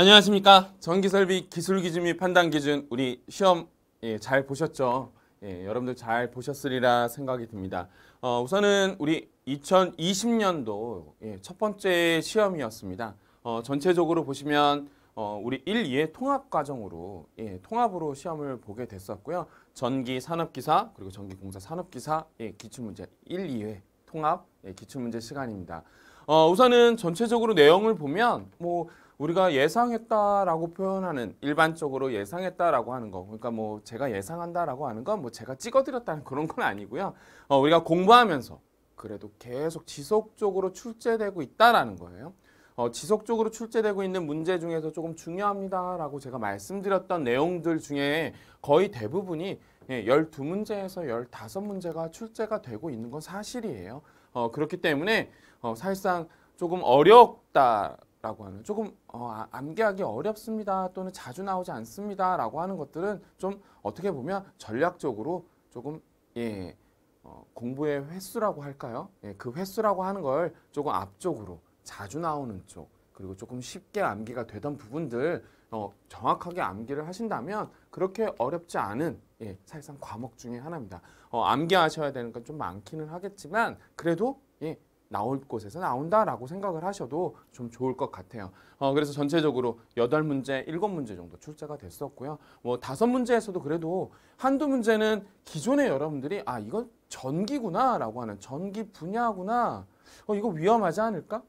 안녕하십니까. 전기설비 기술기준 및 판단기준 우리 시험 예, 잘 보셨죠? 예, 여러분들 잘 보셨으리라 생각이 듭니다. 어, 우선은 우리 2020년도 예, 첫 번째 시험이었습니다. 어, 전체적으로 보시면 어, 우리 1, 2의 통합과정으로 예, 통합으로 시험을 보게 됐었고요. 전기 산업기사 그리고 전기공사 산업기사 예, 기출문제 1, 2회 통합 예, 기출문제 시간입니다. 어, 우선은 전체적으로 내용을 보면 뭐 우리가 예상했다라고 표현하는 일반적으로 예상했다라고 하는 거 그러니까 뭐 제가 예상한다라고 하는 건 뭐 제가 찍어드렸다는 그런 건 아니고요 어, 우리가 공부하면서 그래도 계속 지속적으로 출제되고 있다라는 거예요 어, 지속적으로 출제되고 있는 문제 중에서 조금 중요합니다라고 제가 말씀드렸던 내용들 중에 거의 대부분이 예, 12문제에서 15문제가 출제가 되고 있는 건 사실이에요 어, 그렇기 때문에 어, 사실상 조금 어렵다 라고 하는 조금 어, 아, 암기하기 어렵습니다 또는 자주 나오지 않습니다 라고 하는 것들은 좀 어떻게 보면 전략적으로 조금 예 어, 공부의 횟수라고 할까요 예, 그 횟수라고 하는 걸 조금 앞쪽으로 자주 나오는 쪽 그리고 조금 쉽게 암기가 되던 부분들 어, 정확하게 암기를 하신다면 그렇게 어렵지 않은 예, 사실상 과목 중에 하나입니다 어, 암기하셔야 되는 건 좀 많기는 하겠지만 그래도 예, 나올 곳에서 나온다라고 생각을 하셔도 좀 좋을 것 같아요. 어, 그래서 전체적으로 8문제, 7문제 정도 출제가 됐었고요. 뭐 5문제에서도 그래도 한두 문제는 기존에 여러분들이 아, 이건 전기구나 라고 하는 전기 분야구나. 어, 이거 위험하지 않을까?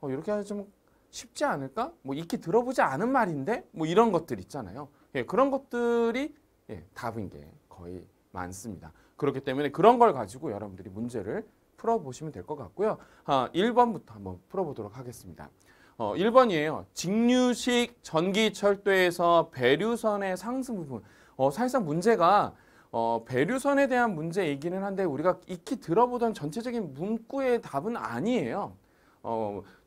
어, 이렇게 하좀 쉽지 않을까? 뭐 익히 들어보지 않은 말인데? 뭐 이런 것들 있잖아요. 예, 그런 것들이 예, 답인 게 거의 많습니다. 그렇기 때문에 그런 걸 가지고 여러분들이 문제를 풀어보시면 될 것 같고요. 1번부터 아, 한번 풀어보도록 하겠습니다. 1번이에요. 어, 직류식 전기철도에서 배류선의 상승 부분. 어, 사실상 문제가 어, 배류선에 대한 문제이기는 한데 우리가 익히 들어보던 전체적인 문구의 답은 아니에요.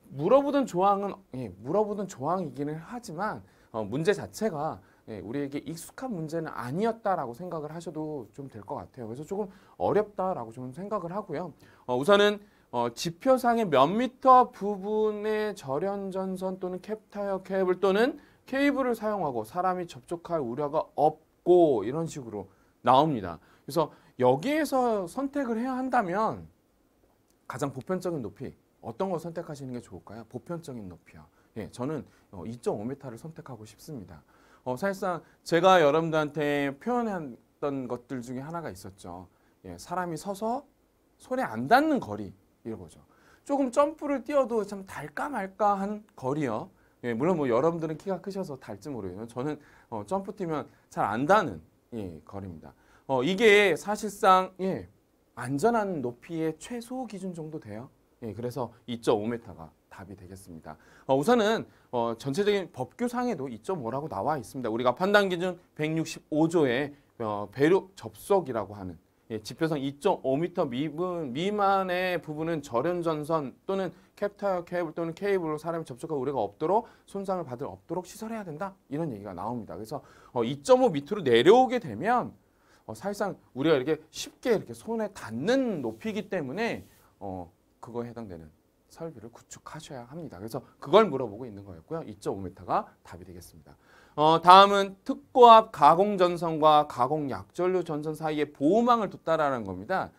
물어보던 조항은 예, 물어보던 조항이기는 하지만 문제 자체가 예, 우리에게 익숙한 문제는 아니었다라고 생각을 하셔도 좀 될 것 같아요. 그래서 조금 어렵다라고 저 생각을 하고요. 어, 우선은 어, 지표상의 몇 미터 부분의 절연전선 또는 캡타이어 케이블 또는 케이블을 사용하고 사람이 접촉할 우려가 없고 이런 식으로 나옵니다. 그래서 여기에서 선택을 해야 한다면 가장 보편적인 높이 어떤 걸 선택하시는 게 좋을까요? 보편적인 높이요. 예, 저는 2.5m를 어, 선택하고 싶습니다. 어, 사실상 제가 여러분들한테 표현했던 것들 중에 하나가 있었죠. 예, 사람이 서서 손에 안 닿는 거리 이런 거죠. 조금 점프를 뛰어도 참 달까 말까 한 거리요. 예, 물론 뭐 여러분들은 키가 크셔서 달지 모르겠지만 저는 어, 점프 뛰면 잘 안 닿는 예, 거리입니다. 어, 이게 사실상 예, 안전한 높이의 최소 기준 정도 돼요. 예, 그래서 2.5m가 답이 되겠습니다. 어, 우선은 어, 전체적인 법규상에도 2.5라고 나와 있습니다. 우리가 판단 기준 165조의 어, 배류 접속이라고 하는 예, 지표상 2.5m 미분, 미만의 부분은 절연전선 또는 캡타 케이블 또는 케이블로 사람이 접촉하 우리가 없도록 손상을 받을 없도록 시설해야 된다 이런 얘기가 나옵니다. 그래서 어, 2.5밑로 내려오게 되면 어, 사실상 우리가 이렇게 쉽게 이렇게 손에 닿는 높이기 때문에 어, 그거에 해당되는 설비를 구축하셔야 합니다. 그래서 그걸 물어보고 있는 거였고요. 2.5m가 답이 되겠습니다. 어, 다음은 특고압 가공 전선과 가공 약전류 전선 사이에 보호망을 뒀다라는 겁니다.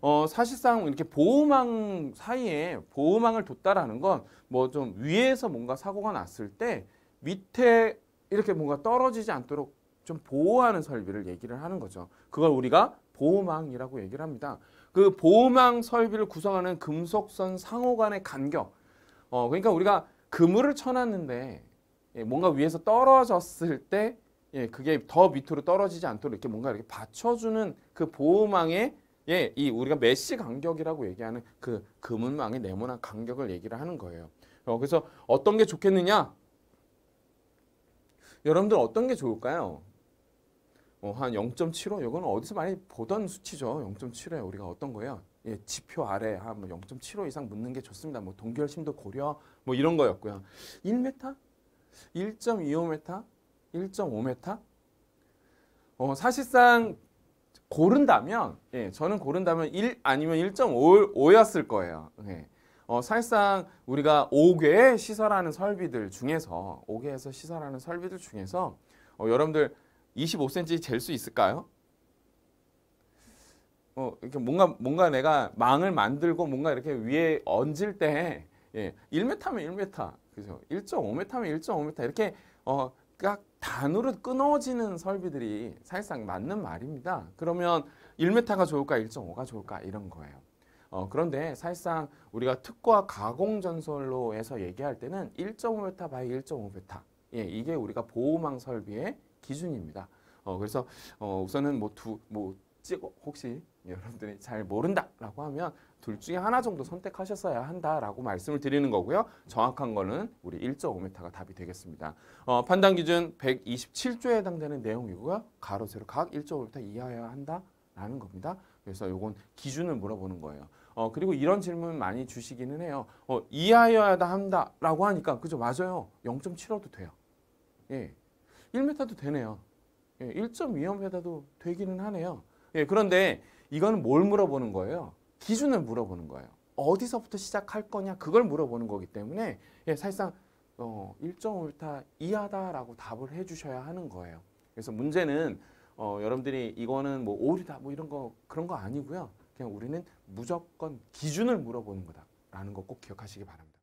어, 사실상 이렇게 보호망 사이에 보호망을 뒀다라는 건 뭐 좀 위에서 뭔가 사고가 났을 때 밑에 이렇게 뭔가 떨어지지 않도록 좀 보호하는 설비를 얘기를 하는 거죠. 그걸 우리가 보호망이라고 얘기를 합니다. 그 보호망 설비를 구성하는 금속선 상호 간의 간격. 어, 그러니까 우리가 그물을 쳐놨는데 예, 뭔가 위에서 떨어졌을 때 예, 그게 더 밑으로 떨어지지 않도록 이렇게 뭔가 이렇게 받쳐주는 그 보호망의 예, 이 우리가 메시 간격이라고 얘기하는 그 그물망의 네모난 간격을 얘기를 하는 거예요. 어, 그래서 어떤 게 좋겠느냐? 여러분들 어떤 게 좋을까요? 어, 한 0.75 이거는 어디서 많이 보던 수치죠. 0.7에 우리가 어떤 거예요? 예, 지표 아래 한 0.75 뭐 이상 묻는 게 좋습니다. 뭐 동결심도 고려 뭐 이런 거였고요. 1m? 1.25m? 1.5m? 어, 사실상 고른다면 예, 저는 고른다면 1 아니면 1.5였을 거예요. 예. 어, 사실상 우리가 5개 시설하는 설비들 중에서 5개에서 시설하는 설비들 중에서 어, 여러분들 25cm 잴 수 있을까요? 어, 이렇게 뭔가 뭔가 내가 망을 만들고 뭔가 이렇게 위에 얹을 때 예, 1m면 1m, 그죠? 1.5m면 1.5m 이렇게 어, 딱 단으로 끊어지는 설비들이 사실상 맞는 말입니다. 그러면 1m가 좋을까 1.5가 좋을까 이런 거예요. 어, 그런데 사실상 우리가 특과 가공 전설로에서 얘기할 때는 1.5m 바이 1.5m 예, 이게 우리가 보호망 설비의 기준입니다. 어, 그래서 어, 우선은 뭐두뭐 뭐 찍어 혹시 여러분들이 잘 모른다라고 하면 둘 중에 하나 정도 선택하셨어야 한다라고 말씀을 드리는 거고요. 정확한 거는 우리 1.5m가 답이 되겠습니다. 어, 판단 기준 127조에 해당되는 내용이고요. 가로 세로 각 1.5m 이하여야 한다라는 겁니다. 그래서 이건 기준을 물어보는 거예요. 어, 그리고 이런 질문 많이 주시기는 해요. 어, 이하여야 한다라고 하니까 그죠? 맞아요. 0.75도 돼요. 예. 1m도 되네요. 예, 1.25m도 되기는 하네요. 예, 그런데 이건 뭘 물어보는 거예요? 기준을 물어보는 거예요. 어디서부터 시작할 거냐 그걸 물어보는 거기 때문에 예, 사실상 어, 1.5m 이하다라고 답을 해주셔야 하는 거예요. 그래서 문제는 어, 여러분들이 이거는 뭐 오류다 뭐 이런 거 그런 거 아니고요. 그냥 우리는 무조건 기준을 물어보는 거다라는 거 꼭 기억하시기 바랍니다.